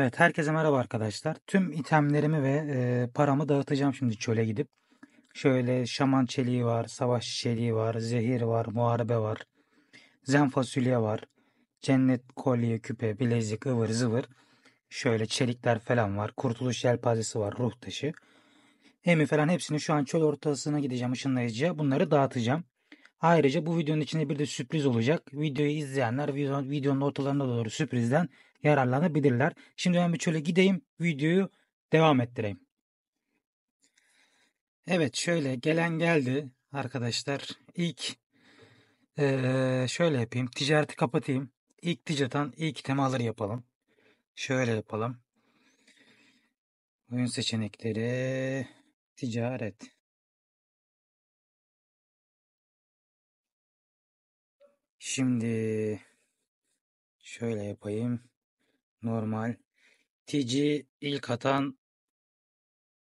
Evet herkese merhaba arkadaşlar. Tüm itemlerimi ve e, paramı dağıtacağım şimdi çöle gidip. Şöyle şaman çeliği var, savaş çeliği var, zehir var, muharebe var. Zen fasulye var. Cennet kolye, küpe, bilezik, ıvır zıvır. Şöyle çelikler falan var. Kurtuluş yelpazesi var, ruh taşı. Emi falan hepsini şu an çöl ortasına gideceğim ışınlayıcıya. Bunları dağıtacağım. Ayrıca bu videonun içinde bir de sürpriz olacak. Videoyu izleyenler videonun ortalarına doğru sürprizden yararlanabilirler. Şimdi ben bir şöyle gideyim videoyu devam ettireyim. Evet şöyle gelen geldi arkadaşlar. İlk ee, şöyle yapayım. Ticareti kapatayım. İlk ticaretten ilk temaları yapalım. Şöyle yapalım. Oyun seçenekleri ticaret. Şimdi şöyle yapayım normal. Tici ilk atan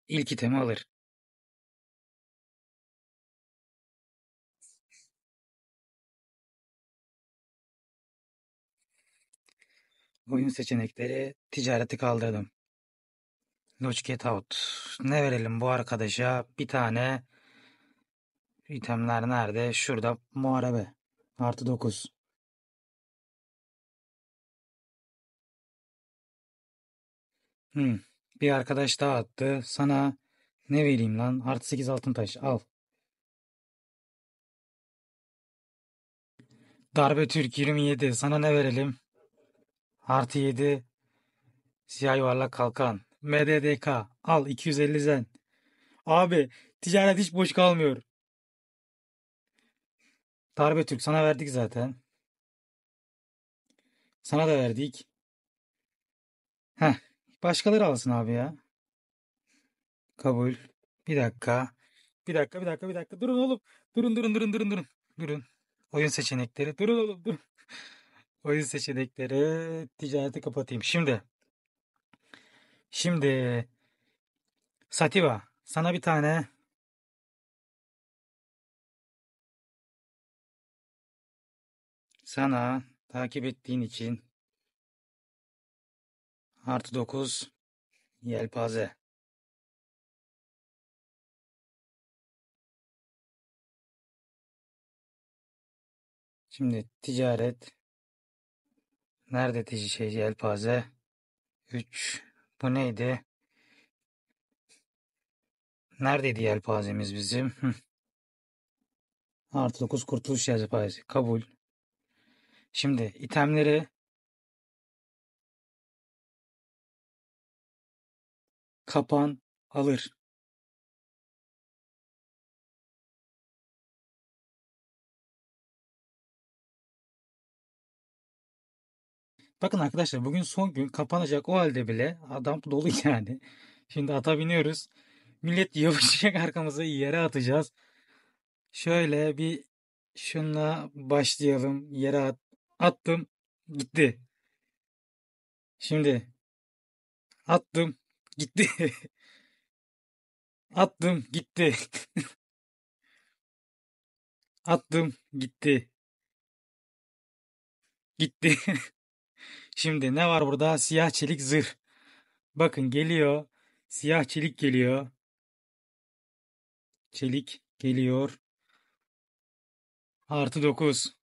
ilk itemi alır. Oyun seçenekleri ticareti kaldırdım. Loç get out. Ne verelim bu arkadaşa? Bir tane itemler nerede? Şurada muharebe. Artı 9. Hmm, bir arkadaş daha attı. Sana ne vereyim lan? Artı 8 altın taş al. Darbe Türk 27. Sana ne verelim? Artı 7. Siyah yuvarlak kalkan. MDDK. Al 250 zen. Abi ticaret hiç boş kalmıyor. Darbe Türk sana verdik zaten. Sana da verdik. Heh. Başkaları alsın abi ya. Kabul. Bir dakika. Bir dakika bir dakika bir dakika. Durun oğlum. Durun durun durun durun durun. Durun. Oyun seçenekleri. Durun oğlum durun. Oyun seçenekleri. Ticareti kapatayım. Şimdi. Şimdi. Sativa. Sana bir tane sana takip ettiğin için Artı dokuz. Yelpaze. Şimdi ticaret. Nerede tici şey yelpaze? 3. Bu neydi? Neredeydi yelpazemiz bizim? Artı 9 kurtuluş yelpazesi. Kabul. Şimdi itemleri kapan alır. Bakın arkadaşlar bugün son gün kapanacak o halde bile adam dolu yani. Şimdi ata biniyoruz. Millet yavaşacak arkamızı yere atacağız. Şöyle bir şunla başlayalım. Yere at, attım gitti. Şimdi attım Gitti. Attım gitti. Attım gitti. Gitti. Şimdi ne var burada? Siyah çelik zırh. Bakın geliyor. Siyah çelik geliyor. Çelik geliyor. Artı 9.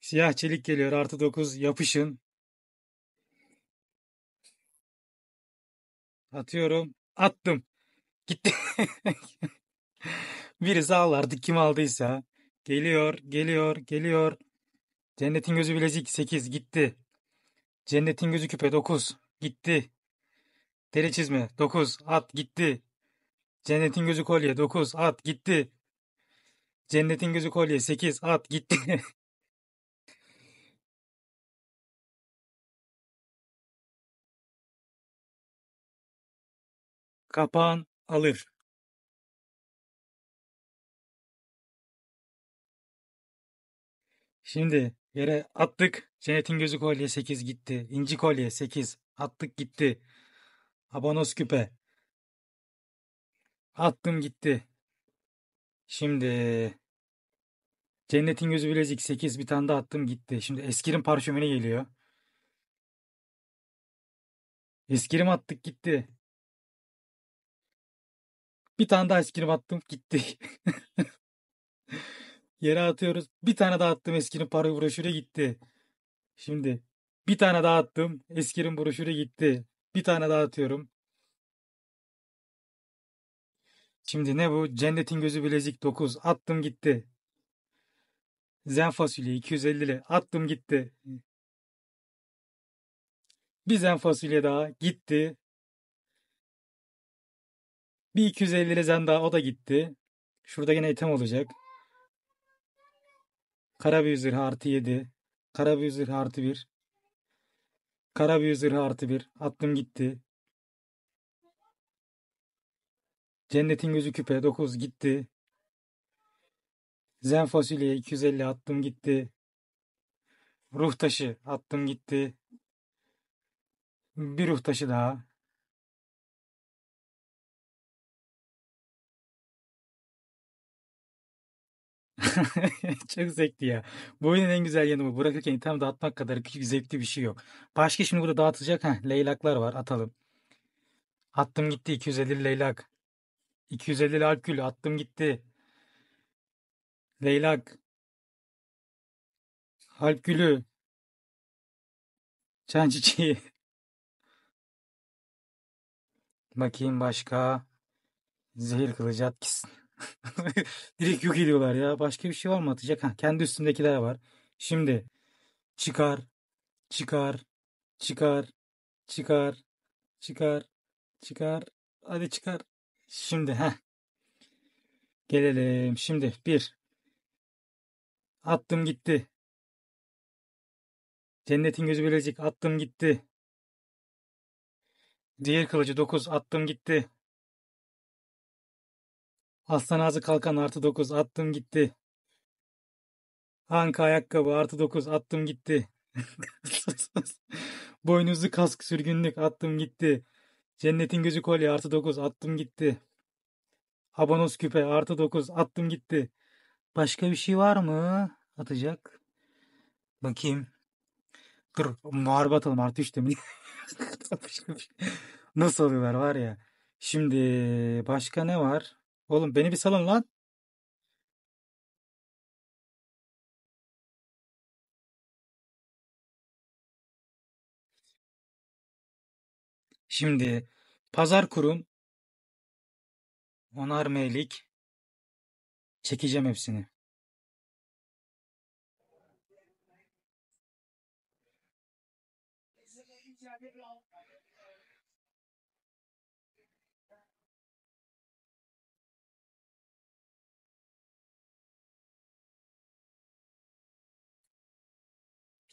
Siyah çelik geliyor. Artı 9. Yapışın. Atıyorum. Attım. Gitti. Birisi ağlardı kim aldıysa. Geliyor, geliyor, geliyor. Cennetin gözü bilezik 8 gitti. Cennetin gözü küpe 9 gitti. Deri çizme 9 at gitti. Cennetin gözü kolye 9 at gitti. Cennetin gözü kolye 8 at gitti. Kapağın alır. Şimdi yere attık. Cennetin gözü kolye 8 gitti. İnci kolye 8. Attık gitti. Abanos küpe. Attım gitti. Şimdi Cennetin gözü bilezik 8 bir tane de attım gitti. Şimdi eskirim parşömeni geliyor. Eskirim attık gitti. Bir tane daha eskini attım gitti. Yere atıyoruz. Bir tane daha attım eskinin para broşürü gitti. Şimdi bir tane daha attım. Eskinin broşürü gitti. Bir tane daha atıyorum. Şimdi ne bu? Cennetin Gözü Bilezik 9. Attım gitti. Zen fasulye 250 lira. Attım gitti. Bir zen fasulye daha gitti. Bir 250 lezen daha o da gitti. Şurada yine item olacak. Karabüyü zırhı artı 7. Karabüyü zırhı artı 1. Karabüyü zırhı artı 1. Attım gitti. Cennetin gözü küpe 9 gitti. Zen fasulye 250 attım gitti. Ruh taşı attım gitti. Bir ruh taşı daha. Çok zevkli ya. Bu oyunun en güzel yanı bu. Bırakırken tam dağıtmak kadar küçük zevkli bir şey yok. Başka şimdi burada dağıtılacak heh, leylaklar var. Atalım. Attım gitti 250 leylak. 250 alkül attım gitti. Leylak. Alkülü. Çan çiçeği. Bakayım başka. Zehir kılıcı at Direkt yok ediyorlar ya. Başka bir şey var mı atacak? Ha, kendi üstündekiler var. Şimdi çıkar, çıkar, çıkar, çıkar, çıkar, çıkar. Hadi çıkar. Şimdi ha. Gelelim. Şimdi bir. Attım gitti. Cennetin gözü bilecik. Attım gitti. Diğer kılıcı 9 attım gitti. Aslan ağzı kalkan artı 9 attım gitti. Hanka ayakkabı artı 9 attım gitti. Boynuzlu kask sürgünlük attım gitti. Cennetin gözü kolye artı 9 attım gitti. Abanos küpe artı 9 attım gitti. Başka bir şey var mı? Atacak. Bakayım. Dur muharebe atalım artı 3 demin. Şey. Nasıl oluyorlar var ya. Şimdi başka ne var? Oğlum beni bir salın lan. Şimdi pazar kurum onar meylik çekeceğim hepsini.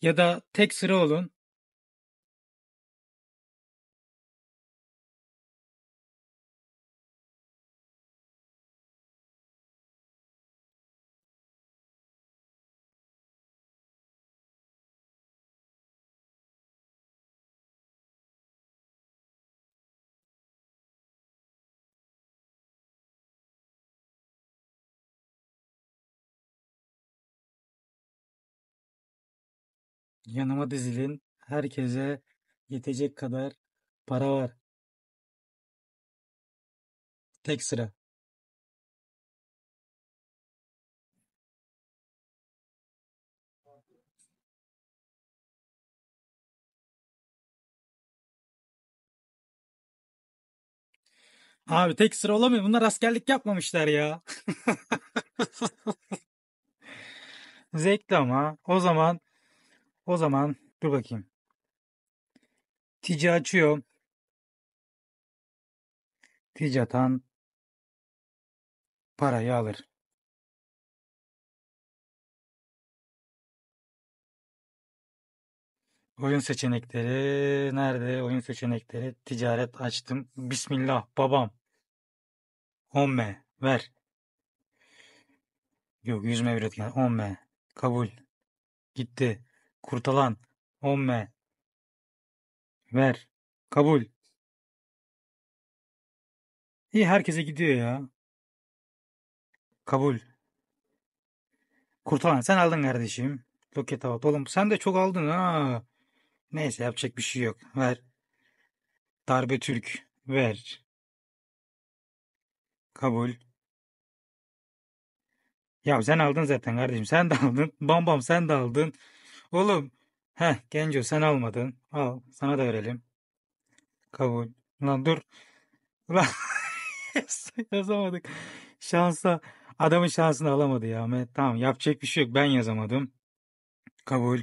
ya da tek sıra olun Yanıma dizilin. Herkese yetecek kadar para var. Tek sıra. Abi tek sıra olamıyor. Bunlar askerlik yapmamışlar ya. Zevkli ama. O zaman o zaman dur bakayım. Tici açıyor. Tici atan parayı alır. Oyun seçenekleri nerede? Oyun seçenekleri ticaret açtım. Bismillah babam. Omme ver. Yok yüzme üretken omme kabul. Gitti kurtulan, homme. Ver, kabul. İyi herkese gidiyor ya. Kabul. kurtalan sen aldın kardeşim. Loket avat oğlum sen de çok aldın ha. Neyse yapacak bir şey yok. Ver. Darbe Türk. Ver. Kabul. Ya sen aldın zaten kardeşim. Sen de aldın. bam bam sen de aldın. Oğlum. Heh Genco sen almadın. Al sana da verelim. Kabul. Lan dur. Lan yazamadık. Şansa adamın şansını alamadı ya Ahmet. Tamam yapacak bir şey yok. Ben yazamadım. Kabul.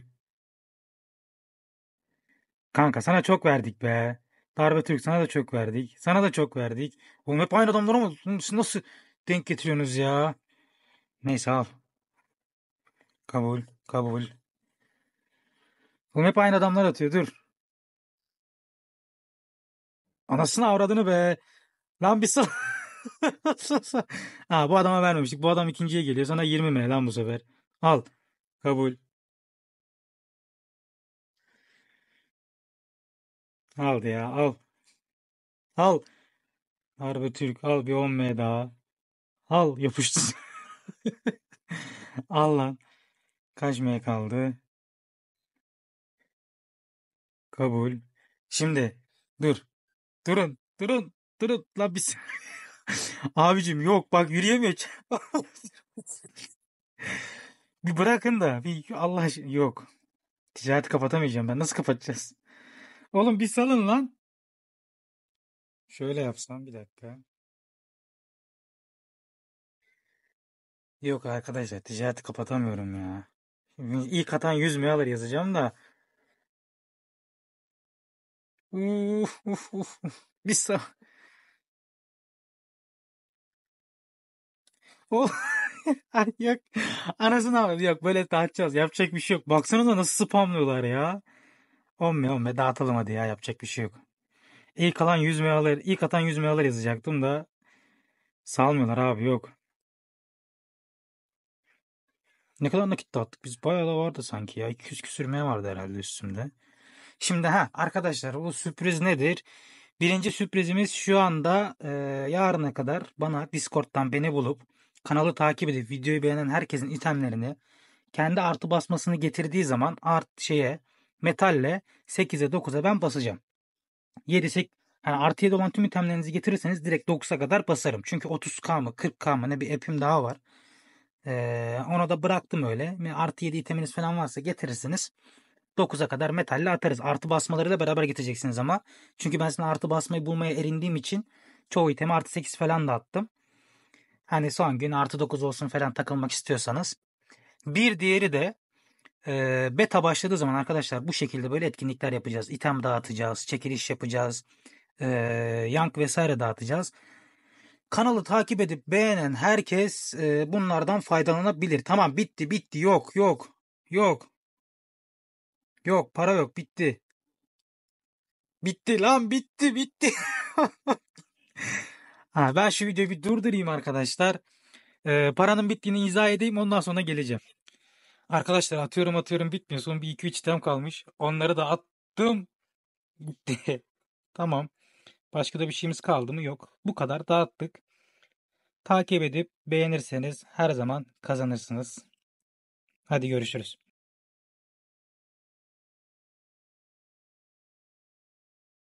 Kanka sana çok verdik be. Darbe Türk sana da çok verdik. Sana da çok verdik. Oğlum hep aynı adamlar Nasıl? nasıl denk getiriyorsunuz ya? Neyse al. Kabul. Kabul. Oğlum hep aynı adamlar atıyor dur. Anasını avradını be. Lan bir sal. ha, bu adama vermemiştik. Bu adam ikinciye geliyor. Sana 20 M lan bu sefer. Al. Kabul. Aldı ya al. Al. Harbi Türk al bir 10 M daha. Al yapıştı. al lan. Kaç M kaldı? Kabul. Şimdi dur. Durun. Durun. Durun. La biz. Abicim yok bak yürüyemiyor. bir bırakın da. Bir Allah aşkına. Yok. Ticareti kapatamayacağım ben. Nasıl kapatacağız? Oğlum bir salın lan. Şöyle yapsam bir dakika. Yok arkadaşlar ticareti kapatamıyorum ya. İlk atan 100 mi alır yazacağım da Uh, uh, uh. Listo. O yok. Anasını al. Yok böyle dağıtacağız. Yapacak bir şey yok. Baksanıza nasıl spamlıyorlar ya. Olmuyor olmuyor. Dağıtalım hadi ya. Yapacak bir şey yok. İlk alan 100 meyveler, ilk atan 100 meyveler yazacaktım da salmıyorlar abi yok. Ne kadar nakit dağıttık biz? Bayağı da vardı sanki ya. 200 küsür vardı herhalde üstümde. Şimdi ha arkadaşlar bu sürpriz nedir? Birinci sürprizimiz şu anda e, yarına kadar bana Discord'dan beni bulup kanalı takip edip videoyu beğenen herkesin itemlerini kendi artı basmasını getirdiği zaman art şeye metalle 8'e 9'a ben basacağım. 7 8 yani artı 7 olan tüm itemlerinizi getirirseniz direkt 9'a kadar basarım. Çünkü 30k mı 40k mı ne bir epim daha var. Ee, ona da bıraktım öyle. Yani artı 7 iteminiz falan varsa getirirsiniz. 9'a kadar metalle atarız. Artı basmaları da beraber getireceksiniz ama. Çünkü ben sana artı basmayı bulmaya erindiğim için çoğu item artı 8 falan da attım. Hani son gün artı 9 olsun falan takılmak istiyorsanız. Bir diğeri de e, beta başladığı zaman arkadaşlar bu şekilde böyle etkinlikler yapacağız. İtem dağıtacağız, çekiliş yapacağız, e, yank vesaire dağıtacağız. Kanalı takip edip beğenen herkes e, bunlardan faydalanabilir. Tamam bitti bitti yok yok yok Yok para yok bitti. Bitti lan bitti bitti. ha, ben şu videoyu bir durdurayım arkadaşlar. Ee, paranın bittiğini izah edeyim ondan sonra geleceğim. Arkadaşlar atıyorum atıyorum bitmiyor. Son bir iki üç item kalmış. Onları da attım. bitti tamam. Başka da bir şeyimiz kaldı mı? Yok. Bu kadar dağıttık. Takip edip beğenirseniz her zaman kazanırsınız. Hadi görüşürüz.